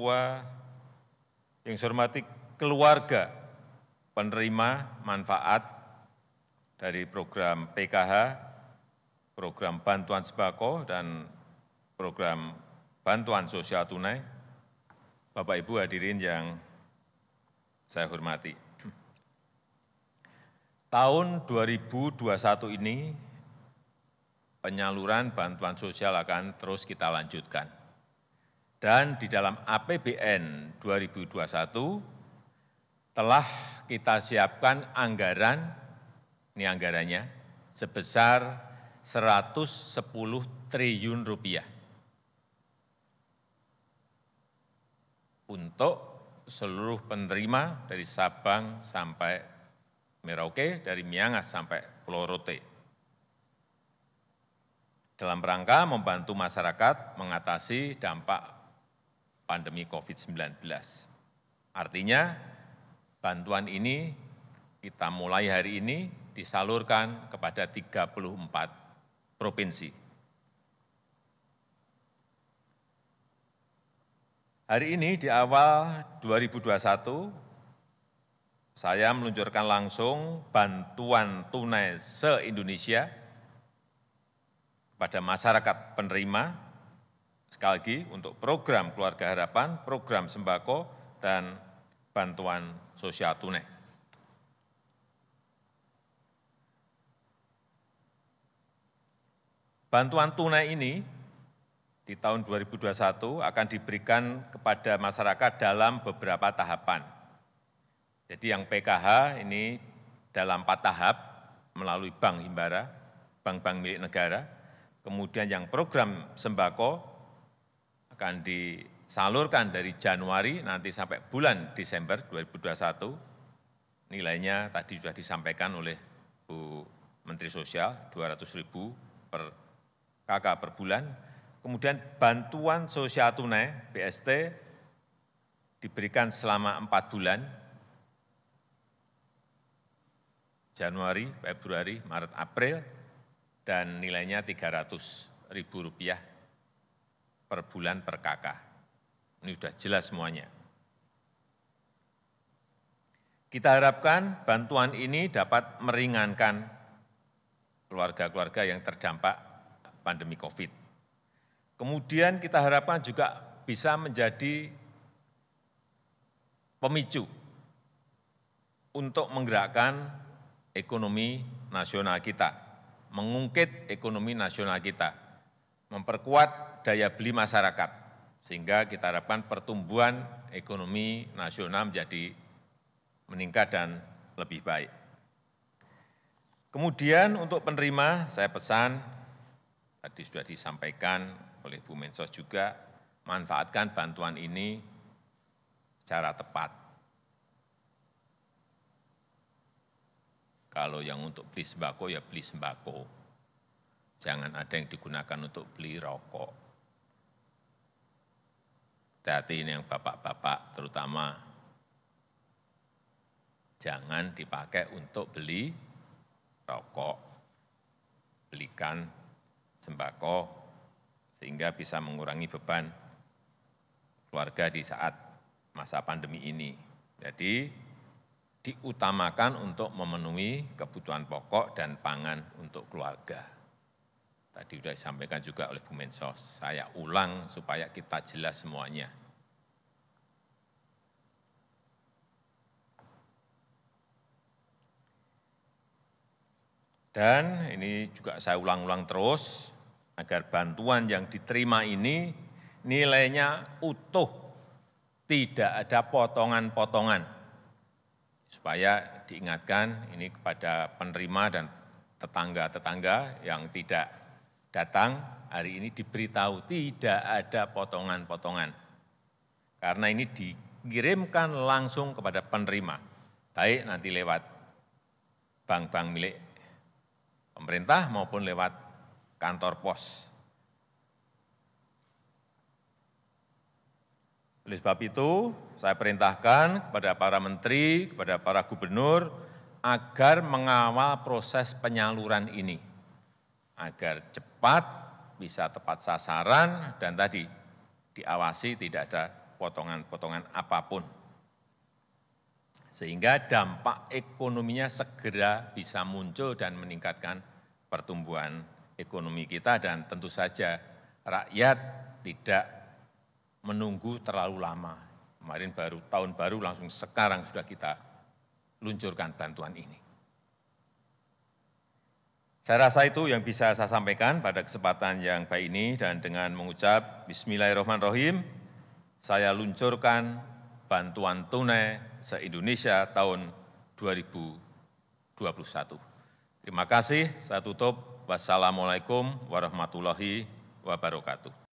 Papua, yang saya hormati keluarga penerima manfaat dari program PKH, program bantuan sembako, dan program bantuan sosial tunai, Bapak-Ibu hadirin yang saya hormati. Tahun 2021 ini penyaluran bantuan sosial akan terus kita lanjutkan dan di dalam APBN 2021 telah kita siapkan anggaran, ini anggarannya, sebesar 110 triliun rupiah untuk seluruh penerima dari Sabang sampai Merauke, dari Miangas sampai Pulau Rote. Dalam rangka membantu masyarakat mengatasi dampak pandemi COVID-19. Artinya, bantuan ini kita mulai hari ini disalurkan kepada 34 provinsi. Hari ini di awal 2021, saya meluncurkan langsung bantuan tunai se-Indonesia kepada masyarakat penerima Sekali lagi, untuk program Keluarga Harapan, program sembako, dan bantuan sosial tunai. Bantuan tunai ini di tahun 2021 akan diberikan kepada masyarakat dalam beberapa tahapan. Jadi yang PKH ini dalam empat tahap melalui Bank Himbara, bank-bank milik negara, kemudian yang program sembako akan disalurkan dari Januari nanti sampai bulan Desember 2021. Nilainya tadi sudah disampaikan oleh Bu Menteri Sosial, 200 ribu per KK per bulan. Kemudian bantuan sosial tunai, BST, diberikan selama 4 bulan, Januari, Februari, Maret, April, dan nilainya Rp300.000 per bulan per kakak. Ini sudah jelas semuanya. Kita harapkan bantuan ini dapat meringankan keluarga-keluarga yang terdampak pandemi COVID. Kemudian kita harapkan juga bisa menjadi pemicu untuk menggerakkan ekonomi nasional kita, mengungkit ekonomi nasional kita memperkuat daya beli masyarakat, sehingga kita harapkan pertumbuhan ekonomi nasional menjadi meningkat dan lebih baik. Kemudian untuk penerima, saya pesan, tadi sudah disampaikan oleh Bu Mensos juga, manfaatkan bantuan ini secara tepat. Kalau yang untuk beli sembako, ya beli sembako Jangan ada yang digunakan untuk beli rokok. Hati-hati ini yang bapak-bapak terutama. Jangan dipakai untuk beli rokok. Belikan sembako sehingga bisa mengurangi beban keluarga di saat masa pandemi ini. Jadi diutamakan untuk memenuhi kebutuhan pokok dan pangan untuk keluarga. Tadi sudah disampaikan juga oleh Bu Mensos, saya ulang supaya kita jelas semuanya. Dan ini juga saya ulang-ulang terus, agar bantuan yang diterima ini nilainya utuh, tidak ada potongan-potongan. Supaya diingatkan ini kepada penerima dan tetangga-tetangga yang tidak datang hari ini diberitahu tidak ada potongan-potongan. Karena ini dikirimkan langsung kepada penerima. Baik nanti lewat bank-bank milik pemerintah maupun lewat kantor pos. Oleh sebab itu, saya perintahkan kepada para menteri, kepada para gubernur, agar mengawal proses penyaluran ini agar cepat, bisa tepat sasaran, dan tadi diawasi tidak ada potongan-potongan apapun. Sehingga dampak ekonominya segera bisa muncul dan meningkatkan pertumbuhan ekonomi kita dan tentu saja rakyat tidak menunggu terlalu lama. Kemarin baru tahun baru langsung sekarang sudah kita luncurkan bantuan ini. Saya rasa itu yang bisa saya sampaikan pada kesempatan yang baik ini dan dengan mengucap Bismillahirrahmanirrahim, saya luncurkan bantuan tunai se-Indonesia tahun 2021. Terima kasih, saya tutup. Wassalamualaikum warahmatullahi wabarakatuh.